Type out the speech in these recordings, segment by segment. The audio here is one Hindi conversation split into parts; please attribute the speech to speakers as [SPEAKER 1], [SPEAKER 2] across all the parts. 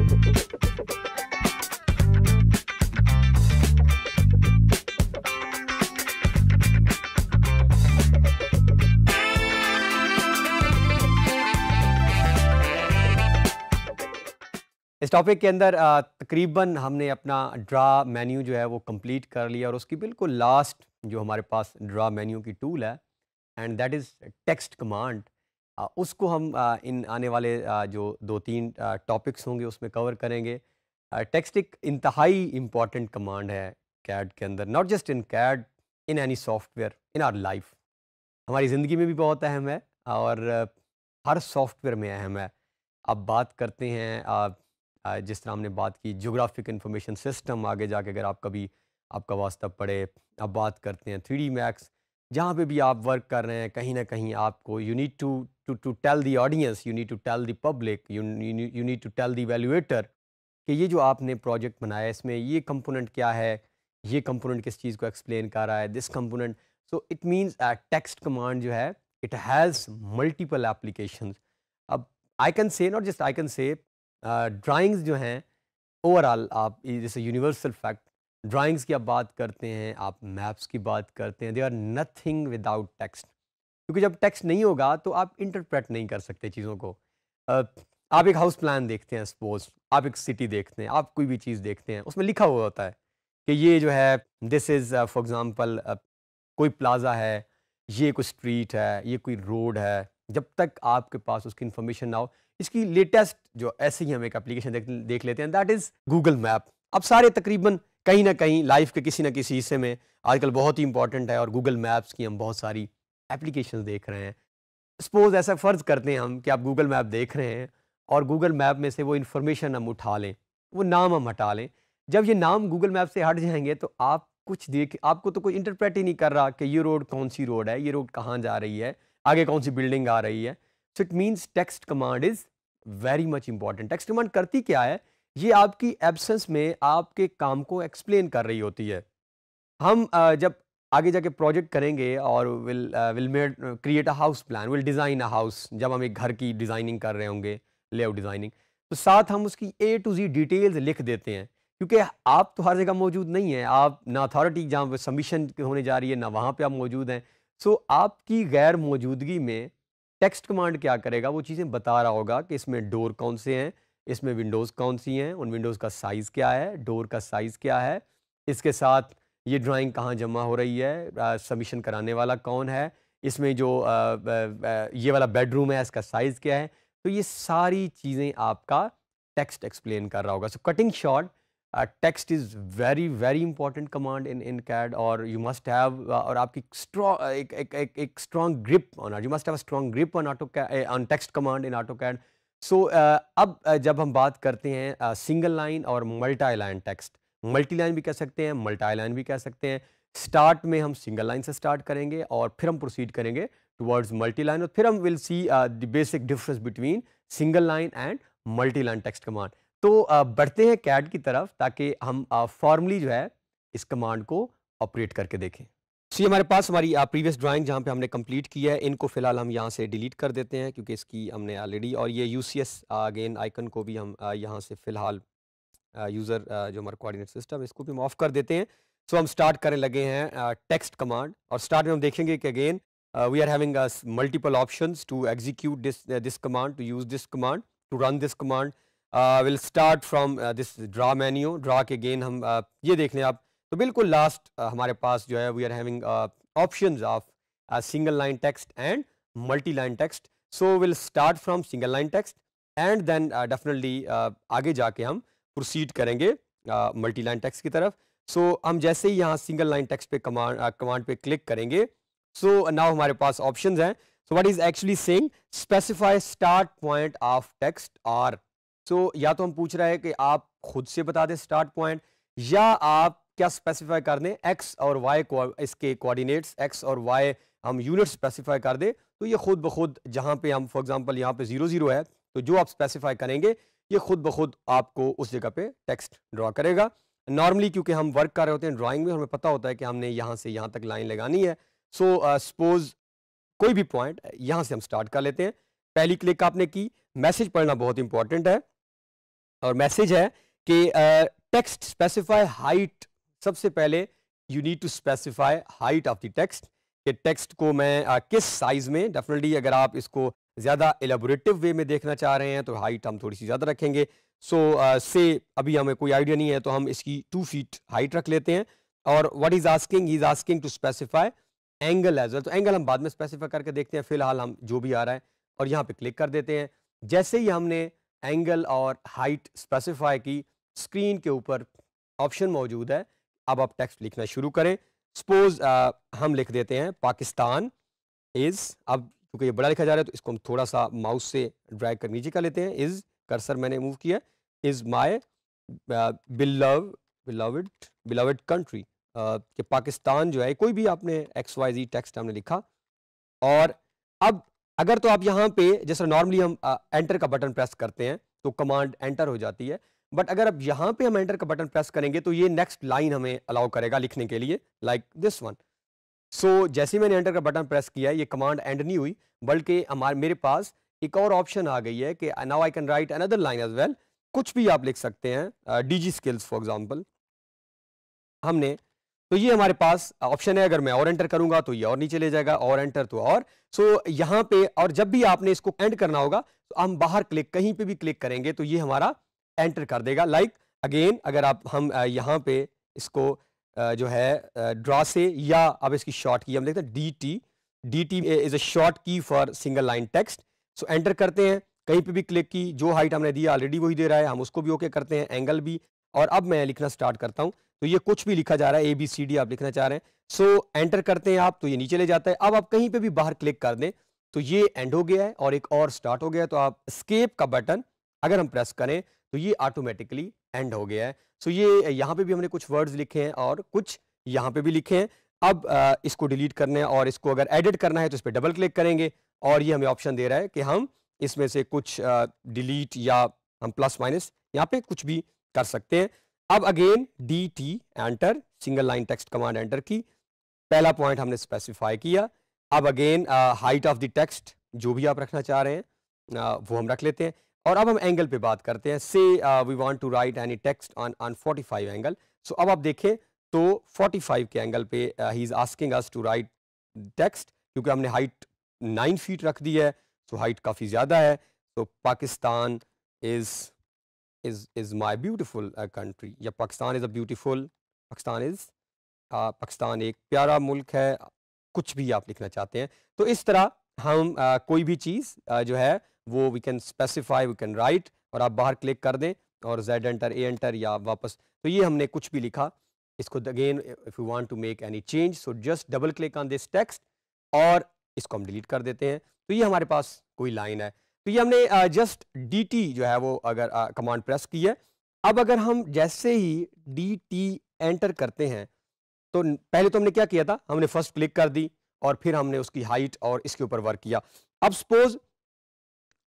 [SPEAKER 1] इस टॉपिक के अंदर तकरीबन हमने अपना ड्रा मेन्यू जो है वो कंप्लीट कर लिया और उसकी बिल्कुल लास्ट जो हमारे पास ड्रा मेन्यू की टूल है and that is text command उसको हम इन आने वाले जो दो तीन टॉपिक्स होंगे उसमें कवर करेंगे टेक्स्ट एक इंतहाई इम्पॉर्टेंट कमांड है कैड के अंदर not just in CAD in any software in our life हमारी ज़िंदगी में भी बहुत अहम है और हर सॉफ्टवेयर में अहम है अब बात करते हैं जिस तरह हमने बात की जोग्राफिक इंफॉर्मेशन सिस्टम आगे जाके अगर आप कभी आपका वास्ता पड़े अब बात करते हैं थ्री डी मैक्स जहाँ पे भी आप वर्क कर रहे हैं कहीं ना कहीं आपको you need to to, to tell the audience, you need to tell the public, you, you, you need to tell the evaluator कि ये जो आपने प्रोजेक्ट बनाया इसमें ये कंपोनेंट क्या है ये कंपोनेंट किस चीज़ को एक्सप्लेन कर रहा है this component so it means text command जो है इट हैज़ मल्टीपल एप्लीकेशन अब I can say not just I can say drawings जो हैं ओवरऑल आप जैसे यूनिवर्सल फैक्ट ड्राइंग्स की आप बात करते हैं आप मैप्स की बात करते हैं they are nothing without text क्योंकि जब टेक्स्ट नहीं होगा तो आप इंटरप्रेट नहीं कर सकते चीज़ों को आप एक हाउस प्लान देखते हैं सपोज आप एक सिटी देखते हैं आप कोई भी चीज़ देखते हैं उसमें लिखा हुआ होता है कि ये जो है दिस इज़ फॉर एग्ज़ाम्पल कोई प्लाजा है ये कोई स्ट्रीट है ये कोई रोड है जब तक आपके पास उसकी इन्फॉर्मेशन ना हो इसकी लेटेस्ट जो ऐसे ही हम एक एप्लीकेशन देख देख लेते हैं दैट इज़ गूगल मैप अब सारे तकरीबन कहीं ना कहीं लाइफ के किसी ना किसी हिस्से में आजकल बहुत ही इंपॉर्टेंट है और गूगल मैप्स की हम बहुत सारी एप्लीकेशन देख रहे हैं सपोज ऐसा फ़र्ज़ करते हैं हम कि आप गूगल मैप देख रहे हैं और गूगल मैप में से वो इन्फॉर्मेशन हम उठा लें वो नाम हम हटा लें जब ये नाम गूगल मैप से हट जाएंगे तो आप कुछ देख आपको तो कोई इंटरप्रेट ही नहीं कर रहा कि ये रोड कौन सी रोड है ये रोड कहाँ जा रही है आगे कौन सी बिल्डिंग आ रही है so it means text command is very much important text command करती क्या है ये आपकी एब्सेंस में आपके काम को एक्सप्लेन कर रही होती है हम जब आगे जाके प्रोजेक्ट करेंगे और will will made create a house plan will design a house जब हम एक घर की डिज़ाइनिंग कर रहे होंगे लेआउट डिज़ाइनिंग तो साथ हम उसकी ए टू जी डिटेल्स लिख देते हैं क्योंकि आप तो हर जगह मौजूद नहीं हैं आप ना अथॉरिटी जहाँ पर सबमिशन होने जा रही है ना वहाँ पर आप मौजूद हैं सो आपकी गैर मौजूदगी में टेक्स्ट कमांड क्या करेगा वो चीज़ें बता रहा होगा कि इसमें डोर कौन से हैं इसमें विंडोज़ कौन सी हैं उन विंडोज़ का साइज़ क्या है डोर का साइज़ क्या है इसके साथ ये ड्राइंग कहाँ जमा हो रही है सबमिशन कराने वाला कौन है इसमें जो आ, आ, आ, ये वाला बेडरूम है इसका साइज़ क्या है तो ये सारी चीज़ें आपका टेक्स्ट एक्सप्लेन कर रहा होगा so cutting short text is very very important command in in CAD और यू मस्ट हैव और आपकी एक एक strong grip on you must have strong grip on auto on text command in AutoCAD so अब uh, जब हम बात करते हैं सिंगल uh, लाइन और multi line text multi line भी कह सकते हैं मल्टाई लाइन भी कह सकते हैं स्टार्ट में हम सिंगल लाइन से स्टार्ट करेंगे और फिर हम प्रोसीड करेंगे टुवर्ड्स मल्टी लाइन और फिर हम will see the basic difference between single line and multi line text command तो uh, बढ़ते हैं कैट की तरफ ताकि हम फॉर्मली uh, जो है इस कमांड को ऑपरेट करके देखें सी हमारे पास हमारी प्रीवियस uh, ड्राइंग जहाँ पे हमने कंप्लीट की है इनको फ़िलहाल हम यहाँ से डिलीट कर देते हैं क्योंकि इसकी हमने ऑलरेडी और ये you see as again icon को भी हम यहाँ से फ़िलहाल यूज़र जो हमारा कोऑर्डिनेट सिस्टम इसको भी हम ऑफ कर देते हैं सो हम स्टार्ट करने लगे हैं टेक्स्ट कमांड और स्टार्ट में हम देखेंगे कि again we are having multiple option to execute this this command to use this command to run this command will start from this draw menu draw के अगेन हम uh, ये देख लें आप तो बिल्कुल लास्ट uh, हमारे पास जो है we are having option of single line text and multi line text so will start from single line text and then definitely आगे जाके हम प्रोसीड करेंगे मल्टी लाइन टेक्स्ट की तरफ सो so, हम जैसे ही यहाँ सिंगल लाइन टेक्स पे कमांड कमांड पे क्लिक करेंगे सो so, नाउ हमारे पास ऑप्शन हैं so what is actually saying specify start point of text or so या तो हम पूछ रहे हैं कि आप खुद से बता दें स्टार्ट पॉइंट या आप क्या स्पेसिफाई कर दें एक्स और वाई को इसके कोऑर्डिनेट्स एक्स और वाई हम यूनिट स्पेसिफाई कर दें तो ये खुद ब खुद जहाँ पे हम फॉर एग्जांपल यहाँ पे जीरो जीरो है तो जो आप स्पेसिफाई करेंगे ये खुद ब खुद आपको उस जगह पे टेक्स्ट ड्रॉ करेगा नॉर्मली क्योंकि हम वर्क कर रहे होते हैं ड्राइंग में हमें पता होता है कि हमने यहाँ से यहाँ तक लाइन लगानी है सो so, सपोज uh, कोई भी पॉइंट यहाँ से हम स्टार्ट कर लेते हैं पहली क्लिक आपने की मैसेज पढ़ना बहुत इंपॉर्टेंट है और मैसेज है कि टेक्स्ट स्पेसिफाई हाइट सबसे पहले you need to specify height of the text कि टेक्स्ट को मैं uh, किस साइज़ में डेफिनेटली अगर आप इसको ज़्यादा एलेबोरेटिव वे में देखना चाह रहे हैं तो हाइट हम थोड़ी सी ज़्यादा रखेंगे सो so, से uh, अभी हमें कोई आइडिया नहीं है तो हम इसकी टू फीट हाइट रख लेते हैं और what is asking is asking to specify angle as well तो एंगल हम बाद में स्पेसिफाई करके देखते हैं फिलहाल हम जो भी आ रहा है और यहाँ पे क्लिक कर देते हैं जैसे ही हमने एंगल और हाइट स्पेसिफाई की स्क्रीन के ऊपर ऑप्शन मौजूद है अब आप टेक्स्ट लिखना शुरू करें सपोज uh, हम लिख देते हैं पाकिस्तान इज़ अब क्योंकि ये बड़ा लिखा जा रहा है तो इसको हम थोड़ा सा माउस से ड्रैग कर नीचे कर लेते हैं इज़ कर्सर मैंने मूव किया is my beloved beloved beloved country कि पाकिस्तान जो है कोई भी आपने एक्स वाई जी टेक्स्ट हमने लिखा और अब अगर तो आप यहाँ पे जैसे नॉर्मली हम एंटर का बटन प्रेस करते हैं तो कमांड एंटर हो जाती है बट अगर अब यहाँ पे हम एंटर का बटन प्रेस करेंगे तो ये नेक्स्ट लाइन हमें अलाउ करेगा लिखने के लिए like this one so so, जैसे मैंने एंटर का बटन प्रेस किया ये कमांड एंड नहीं हुई बल्कि हमारे मेरे पास एक और ऑप्शन आ गई है कि now I can write another line as well कुछ भी आप लिख सकते हैं D G skills for example हमने तो ये हमारे पास ऑप्शन uh, है अगर मैं और एंटर करूंगा तो ये और नीचे ले जाएगा और एंटर तो और सो so, यहाँ पे और जब भी आपने इसको एंड करना होगा तो हम बाहर क्लिक कहीं पे भी क्लिक करेंगे तो ये हमारा एंटर कर देगा लाइक like, अगेन अगर आप हम uh, यहाँ पे इसको जो है ड्रा से या अब इसकी शॉर्ट की हम देखते हैं D T D T is a short key for single line text so enter करते हैं कहीं पे भी क्लिक की जो हाइट हमने दी ऑलरेडी वही दे रहा है हम उसको भी ओके okay करते हैं एंगल भी और अब मैं लिखना स्टार्ट करता हूँ तो ये कुछ भी लिखा जा रहा है ए बी सी डी आप लिखना चाह रहे हैं सो so, एंटर करते हैं आप तो ये नीचे ले जाता है अब आप कहीं पे भी बाहर क्लिक कर दें तो ये एंड हो गया है और एक और स्टार्ट हो गया है तो आप स्केप का बटन अगर हम प्रेस करें तो ये ऑटोमेटिकली एंड हो गया है सो so ये यहाँ पे भी हमने कुछ वर्ड्स लिखे हैं और कुछ यहाँ पे भी लिखे हैं अब आ, इसको डिलीट करना है और इसको अगर एडिट करना है तो इस पर डबल क्लिक करेंगे और ये हमें ऑप्शन दे रहा है कि हम इसमें से कुछ डिलीट या हम प्लस माइनस यहाँ पे कुछ भी कर सकते हैं अब again D T enter single line text command enter की पहला पॉइंट हमने स्पेसिफाई किया अब again height of the text जो भी आप रखना चाह रहे हैं आ, वो हम रख लेते हैं और अब हम एंगल पे बात करते हैं say we want to write any text on on 45 angle so अब आप देखें तो 45 के एंगल पे ही is asking us to write text क्योंकि हमने हाइट 9 फीट रख दी है सो हाइट काफ़ी ज़्यादा है so Pakistan is is is my beautiful country या Pakistan is a beautiful Pakistan is Pakistan एक प्यारा मुल्क है कुछ भी आप लिखना चाहते हैं तो इस तरह हम आ, कोई भी चीज़ जो है वो we can specify we can write और आप बाहर क्लिक कर दें और जेड एंटर ए एंटर या वापस तो ये हमने कुछ भी लिखा इसको again if you want to make any change so just double click on this text और इसको हम डिलीट कर देते हैं तो ये हमारे पास कोई लाइन है तो ये हमने जस्ट डी टी जो है वो अगर कमांड प्रेस की है अब अगर हम जैसे ही डी टी एंटर करते हैं तो पहले तो हमने क्या किया था हमने फर्स्ट क्लिक कर दी और फिर हमने उसकी हाइट और इसके ऊपर वर्क किया अब सपोज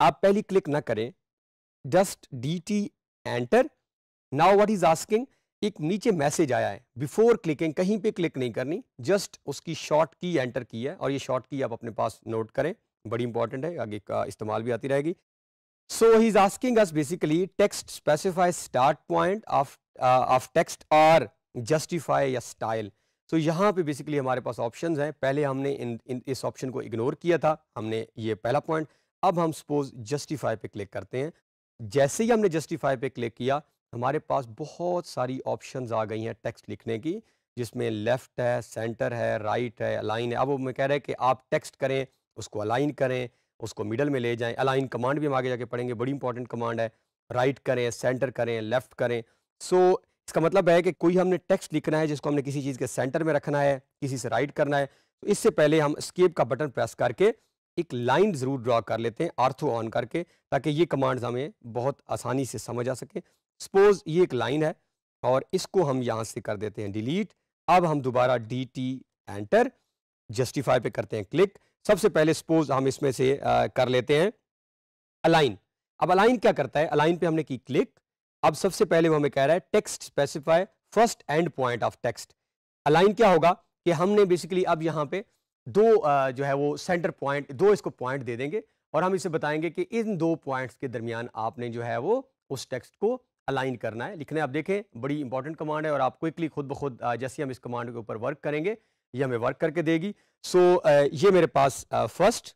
[SPEAKER 1] आप पहली क्लिक ना करें just D T enter now what is asking एक नीचे मैसेज आया है बिफोर क्लिकिंग कहीं पे क्लिक नहीं करनी जस्ट उसकी शॉर्ट की एंटर की है और ये शॉर्ट की आप अपने पास नोट करें बड़ी इंपॉर्टेंट है आगे का इस्तेमाल भी आती रहेगी so he is asking us basically text specify start point of of text are justify या स्टाइल तो यहाँ पे बेसिकली हमारे पास ऑप्शंस हैं पहले हमने इन, इन इस ऑप्शन को इग्नोर किया था हमने ये पहला पॉइंट अब हम सपोज जस्टिफाई पे क्लिक करते हैं जैसे ही हमने जस्टिफाई पे क्लिक किया हमारे पास बहुत सारी ऑप्शंस आ गई हैं टेक्स्ट लिखने की जिसमें लेफ़्ट है सेंटर है राइट है अलाइन है अब वो मैं कह रहे हैं कि आप टेक्स्ट करें उसको अलाइन करें उसको मिडल में ले जाएं अलाइन कमांड भी हम आगे जाके पढ़ेंगे बड़ी इंपॉर्टेंट कमांड है राइट करें सेंटर करें लेफ़्ट करें सो so, इसका मतलब है कि कोई हमने टेक्स्ट लिखना है जिसको हमने किसी चीज़ के सेंटर में रखना है किसी से राइट करना है तो इससे पहले हम स्केप का बटन प्रेस करके एक लाइन ज़रूर ड्रॉ कर लेते हैं आर्थो ऑन करके ताकि ये कमांड्स हमें बहुत आसानी से समझ आ सके सपोज ये एक लाइन है और इसको हम यहाँ से कर देते हैं डिलीट अब हम दोबारा डी टी एंटर जस्टिफाई पे करते हैं क्लिक सबसे पहले सपोज हम इसमें से आ, कर लेते हैं अलाइन अब अलाइन क्या करता है अलाइन पे हमने की क्लिक अब सबसे पहले वो हमें कह रहा है text specify first end point of text align क्या होगा कि हमने बेसिकली अब यहाँ पे दो जो है वो सेंटर पॉइंट दो इसको पॉइंट दे देंगे और हम इसे बताएंगे कि इन दो पॉइंट्स के दरमियान आपने जो है वो उस टेक्स्ट को अलाइन करना है लिखने आप देखें बड़ी इंपॉर्टेंट कमांड है और आप क्विकली खुद ब खुद जैसे हम इस कमांड के ऊपर वर्क करेंगे ये हमें वर्क करके देगी सो so, ये मेरे पास फर्स्ट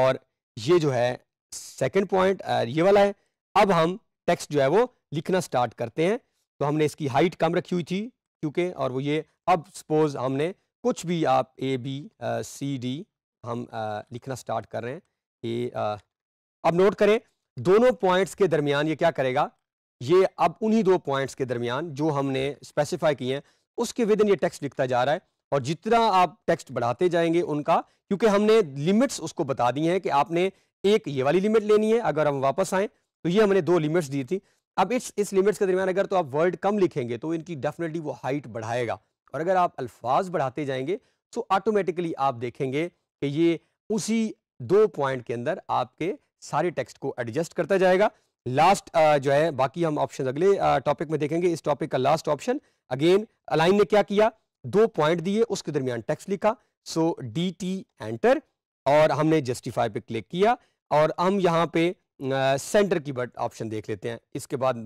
[SPEAKER 1] और ये जो है सेकेंड पॉइंट ये वाला है अब हम टेक्स्ट जो है वो लिखना स्टार्ट करते हैं तो हमने इसकी हाइट कम रखी हुई थी क्योंकि और वो ये अब सपोज हमने कुछ भी आप ए बी सी डी हम आ, लिखना स्टार्ट कर रहे हैं ए आ, अब नोट करें दोनों पॉइंट्स के दरमियान ये क्या करेगा ये अब उन्हीं दो पॉइंट्स के दरमियान जो हमने स्पेसिफाई किए हैं उसके विद इन ये टेक्स्ट लिखता जा रहा है और जितना आप टेक्स्ट बढ़ाते जाएंगे उनका क्योंकि हमने लिमिट्स उसको बता दी हैं कि आपने एक ये वाली लिमिट लेनी है अगर हम वापस आएँ तो ये हमने दो लिमिट्स दी थी अब इस इस लिमिट्स के दरमियान अगर तो आप वर्ड कम लिखेंगे तो इनकी डेफिनेटली वो हाइट बढ़ाएगा और अगर आप अल्फाज बढ़ाते जाएंगे तो ऑटोमेटिकली आप देखेंगे कि ये उसी दो पॉइंट के अंदर आपके सारे टेक्स्ट को एडजस्ट करता जाएगा लास्ट जो है बाकी हम ऑप्शन अगले टॉपिक में देखेंगे इस टॉपिक का लास्ट ऑप्शन अगेन अलाइन ने क्या किया दो पॉइंट दिए उसके दरमियान टेक्स्ट लिखा सो डी टी एंटर और हमने जस्टिफाई पे क्लिक किया और हम यहाँ पे सेंटर की बट ऑप्शन देख लेते हैं इसके बाद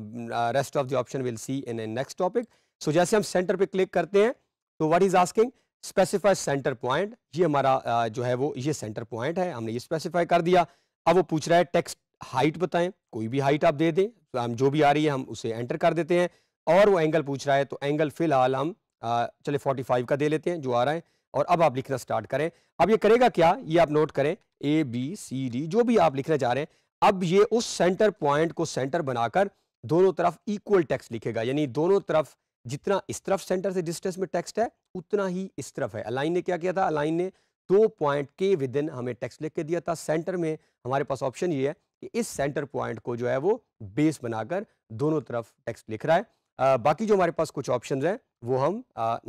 [SPEAKER 1] rest of the option will see in next topic so जैसे हम सेंटर पे क्लिक करते हैं तो what is asking specify centre point ये हमारा uh, जो है वो ये सेंटर पॉइंट है हमने ये स्पेसिफाई कर दिया अब वो पूछ रहा है टेक्स्ट हाइट बताएं कोई भी हाइट आप दे दें तो हम जो भी आ रही है हम उसे एंटर कर देते हैं और वो एंगल पूछ रहा है तो एंगल फिलहाल हम uh, चले 45 का दे लेते हैं जो आ रहा है और अब आप लिखना स्टार्ट करें अब ये करेगा क्या ये आप नोट करें ए बी सी डी जो भी आप लिखना चाह रहे हैं अब ये उस सेंटर पॉइंट को सेंटर बनाकर दोनों तरफ इक्वल टैक्स लिखेगा यानी दोनों तरफ जितना इस तरफ सेंटर से डिस्टेंस में टेक्स्ट है उतना ही इस तरफ है अलाइन ने क्या किया था अलाइन ने दो पॉइंट के विद इन हमें टेक्स्ट लिख के दिया था सेंटर में हमारे पास ऑप्शन ये है कि इस सेंटर पॉइंट को जो है वो बेस बनाकर दोनों तरफ टेक्स्ट लिख रहा है आ, बाकी जो हमारे पास कुछ ऑप्शन हैं वो हम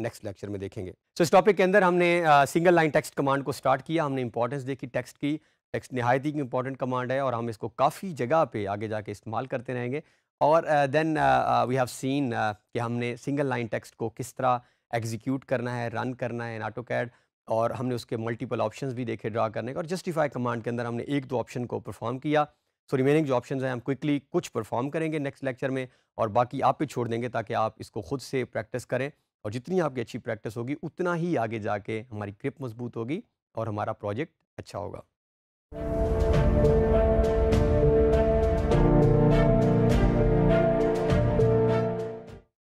[SPEAKER 1] नेक्स्ट लेक्चर में देखेंगे सो so, इस टॉपिक के अंदर हमने सिंगल लाइन टेक्स्ट कमांड को स्टार्ट किया हमने इंपॉर्टेंस देखी टेक्स्ट की नहायती ही इंपॉर्टेंट कमांड है और हम इसको काफ़ी जगह पे आगे जाके इस्तेमाल करते रहेंगे और देन वी हैव सीन कि हमने सिंगल लाइन टेक्स्ट को किस तरह एग्जीक्यूट करना है रन करना है नाटो कैड और हमने उसके मल्टीपल ऑप्शंस भी देखे ड्रा करने के और जस्टिफाई कमांड के अंदर हमने एक दो ऑप्शन को परफॉर्म किया सो रिमेनिंग जो ऑप्शन हैं हम क्विकली कुछ परफॉर्म करेंगे नेक्स्ट लेक्चर में और बाकी आप पे छोड़ देंगे ताकि आप इसको खुद से प्रैक्टिस करें और जितनी आपकी अच्छी प्रैक्टिस होगी उतना ही आगे जाके हमारी क्रिप मजबूत होगी और हमारा प्रोजेक्ट अच्छा होगा you